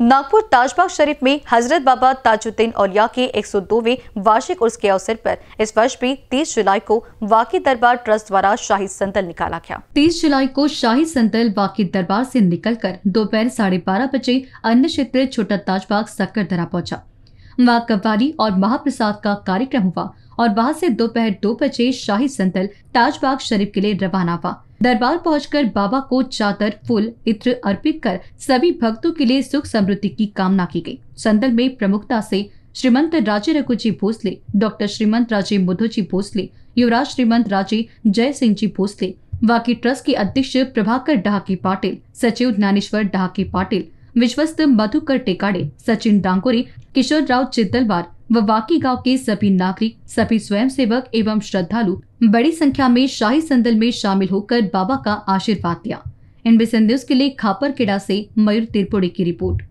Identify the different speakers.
Speaker 1: नागपुर ताजबाग शरीफ में हजरत बाबा ताजुद्दीन औलिया के 102वें वार्षिक उर्स के अवसर पर इस वर्ष भी 30 जुलाई को वाकी दरबार ट्रस्ट द्वारा शाही संतल निकाला गया 30 जुलाई को शाही संतल वाकी दरबार से निकलकर दोपहर साढ़े बारह बजे अन्य क्षेत्र छोटा ताजबाग सक्कर दरा पहुँचा वाह कव्वाली और महाप्रसाद का कार्यक्रम हुआ और वहाँ से दोपहर दो, दो बजे शाही संतल ताजबाग शरीफ के लिए रवाना हुआ दरबार पहुंचकर बाबा को चादर फूल इत्र अर्पित कर सभी भक्तों के लिए सुख समृद्धि की कामना की गई। संतल में प्रमुखता से श्रीमंत राजे रघुजी भोसले डॉक्टर श्रीमंत राजे मधुजी भोसले युवराज श्रीमंत राजे जय सिंह जी भोसले वाकी ट्रस्ट के अध्यक्ष प्रभाकर डहाके पाटिल सचिव ज्ञानेश्वर डहाके पाटिल विश्वस्त मधुकर टेकाड़े सचिन डांगोरे किशोर राव चित्तलवार व बाकी गांव के सभी नागरिक सभी स्वयंसेवक एवं श्रद्धालु बड़ी संख्या में शाही संदल में शामिल होकर बाबा का आशीर्वाद दिया इनबीसी न्यूज के लिए खापर केड़ा से मयूर त्रिपुड़ी की रिपोर्ट